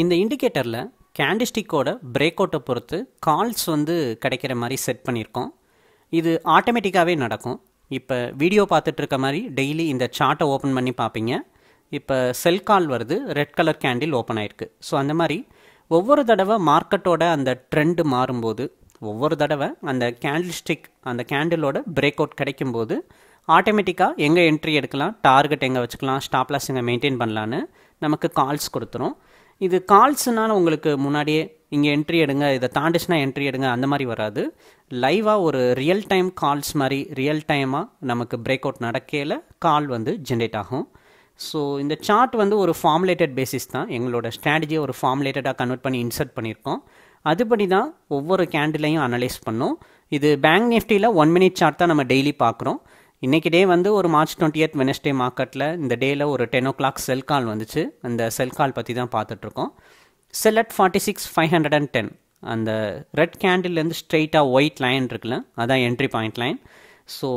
இந்த இண்டிகேட்டரில் கேண்டிஸ்டிக்கோட பிரேக் அவுட்டை பொறுத்து கால்ஸ் வந்து கிடைக்கிற மாதிரி செட் பண்ணியிருக்கோம் இது ஆட்டோமேட்டிக்காகவே நடக்கும் இப்போ வீடியோ பார்த்துட்டு இருக்க மாதிரி டெய்லி இந்த சார்ட்டை ஓப்பன் பண்ணி பார்ப்பீங்க இப்போ செல் கால் வருது ரெட் கலர் கேண்டில் ஓப்பன் ஆயிருக்கு ஸோ அந்த மாதிரி ஒவ்வொரு தடவை மார்க்கெட்டோட அந்த ட்ரெண்டு மாறும்போது ஒவ்வொரு தடவை அந்த கேண்டில் ஸ்டிக் அந்த கேண்டிலோட பிரேக் அவுட் கிடைக்கும்போது ஆட்டோமேட்டிக்காக எங்கே என்ட்ரி எடுக்கலாம் டார்கெட் எங்கே வச்சுக்கலாம் ஸ்டாப்லாஸ் எங்கே மெயின்டைன் பண்ணலான்னு நமக்கு கால்ஸ் கொடுத்துரும் இது கால்ஸ்னால் உங்களுக்கு முன்னாடியே இங்கே என்ட்ரி எடுங்க இதை தாண்டிச்சுன்னா என்ட்ரி எடுங்க அந்த மாதிரி வராது லைவாக ஒரு ரியல் டைம் கால்ஸ் மாதிரி ரியல் டைமாக நமக்கு பிரேக் அவுட் நடக்கையில் கால் வந்து ஜென்ரேட் ஆகும் ஸோ இந்த சார்ட் வந்து ஒரு ஃபார்முலேட்டட் பேசிஸ் தான் எங்களோட ஸ்ட்ராட்டஜியை ஒரு ஃபார்முலேட்டடாக கன்வெர்ட் பண்ணி இன்சர்ட் பண்ணியிருக்கோம் அதுபடி தான் ஒவ்வொரு கேண்டிலையும் அனலைஸ் பண்ணோம் இது பேங்க் நிஃப்டியில் ஒன் மினிட் சார்ட் தான் நம்ம டெய்லி பார்க்குறோம் இன்றைக்கி டே வந்து ஒரு மார்ச் டுவெண்ட்டி எய்த் வெனஸ்டே மார்க்கெட்டில் இந்த டேயில் ஒரு டென் ஓ கிளாக் செல் கால் வந்துச்சு அந்த செல் கால் பற்றி தான் பார்த்துட்ருக்கோம் sell at forty six five hundred and ten அந்த ரெட் கேண்டில்லேருந்து ஸ்ட்ரெயிட்டாக ஒயிட் லைன் இருக்குல்ல அதான் என்ட்ரி பாயிண்ட் லைன் ஸோ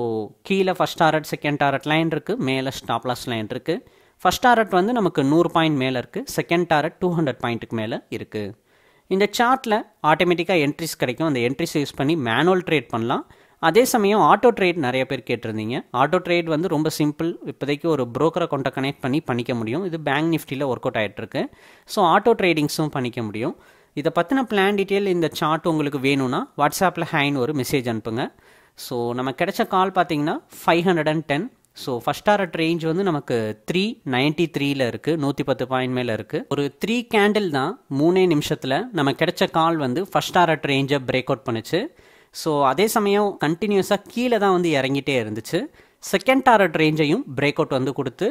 கீழே first target second target line இருக்குது மேலே ஸ்டாப்லாஸ் லைன் இருக்குது ஃபஸ்ட் டாரட் வந்து நமக்கு நூறு பாயிண்ட் மேலே இருக்குது செகண்ட் டாரட் டூ ஹண்ட்ரட் பாயிண்ட்டுக்கு மேலே இருக்குது இந்த சார்ட்டில் ஆட்டோமேட்டிக்காக என்ட்ரிஸ் கிடைக்கும் அந்த என்ட்ரிஸ் யூஸ் பண்ணி மேனுவல் ட்ரேட் பண்ணலாம் அதே சமயம் ஆட்டோ ட்ரேட் நிறைய பேர் கேட்டிருந்தீங்க ஆட்டோ ட்ரேட் வந்து ரொம்ப சிம்பிள் இப்போதைக்கு ஒரு ப்ரோக்கரை கொண்ட கனெக்ட் பண்ணி பண்ணிக்க முடியும் இது பேங்க் நிஃப்டியில் ஒர்க் அவுட் ஆகிட்டுருக்கு ஸோ ஆட்டோ ட்ரேடிங்ஸும் பண்ணிக்க முடியும் இதை பற்றின பிளான் டீட்டெயில் இந்த சார்ட் உங்களுக்கு வேணும்னா வாட்ஸ்அப்பில் ஹேண்ட் ஒரு மெசேஜ் அனுப்புங்க ஸோ நம்ம கிடைச்ச கால் பார்த்தீங்கன்னா five hundred and ten so first target range வந்து நமக்கு த்ரீ நைன்டி த்ரீல இருக்குது நூற்றி பத்து பாயிண்ட் மேலே இருக்குது ஒரு த்ரீ கேண்டில் தான் மூணே நிமிஷத்தில் நம்ம கிடைச்ச கால் வந்து ஃபஸ்ட் டாரட் ரேஞ்சை பிரேக் அவுட் பண்ணுச்சு ஸோ அதே சமயம் கண்டினியூஸாக கீழே தான் வந்து இறங்கிட்டே இருந்துச்சு செகண்ட் டாரட் ரேஞ்சையும் பிரேக் அவுட் வந்து கொடுத்து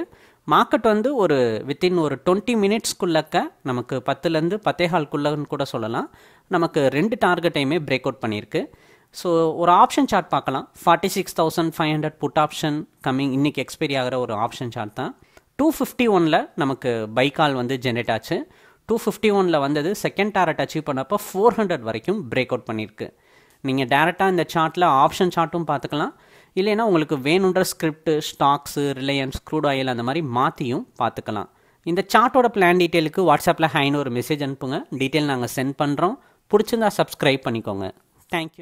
மார்க்கெட் வந்து ஒரு வித்தின் ஒரு டுவெண்ட்டி மினிட்ஸ்க்குள்ளக்க நமக்கு பத்துலேருந்து பத்தேகால்குள்ளன்னு கூட சொல்லலாம் நமக்கு ரெண்டு டார்கெட்டையுமே பிரேக் அவுட் பண்ணியிருக்கு ஸோ ஒரு ஆப்ஷன் சார்ட் பார்க்கலாம் forty six thousand five hundred put option coming இன்னைக்கு எக்ஸ்பைரி ஆகிற ஒரு ஆப்ஷன் சார்ட் தான் டூ ஃபிஃப்டி ஒனில் நமக்கு பைக்கால் வந்து ஜென்ரேட் ஆச்சு டூ ஃபிஃப்டி ஒனில் வந்தது செகண்ட் டாரட் அச்சீவ் பண்ணப்போ ஃபோர் ஹண்ட்ரட் வரைக்கும் பிரேக் அவுட் பண்ணியிருக்கு நீங்கள் டேரெக்டாக இந்த சார்ட்டில் ஆப்ஷன் சார்ட்டும் பார்த்துக்கலாம் இல்லைன்னா உங்களுக்கு வேணுன்ற script stocks Reliance crude oil அந்த மாதிரி மாற்றியும் பார்த்துக்கலாம் இந்த சார்ட்டோட பிளான் டீட்டெயிலுக்கு வாட்ஸ்அப்பில் ஹைன்னு ஒரு மெசேஜ் அனுப்புங்க டீட்டெயில் நாங்கள் சென்ட் பண்ணுறோம் பிடிச்சிருந்தா சப்ஸ்கிரைப் பண்ணிக்கோங்க தேங்க்யூ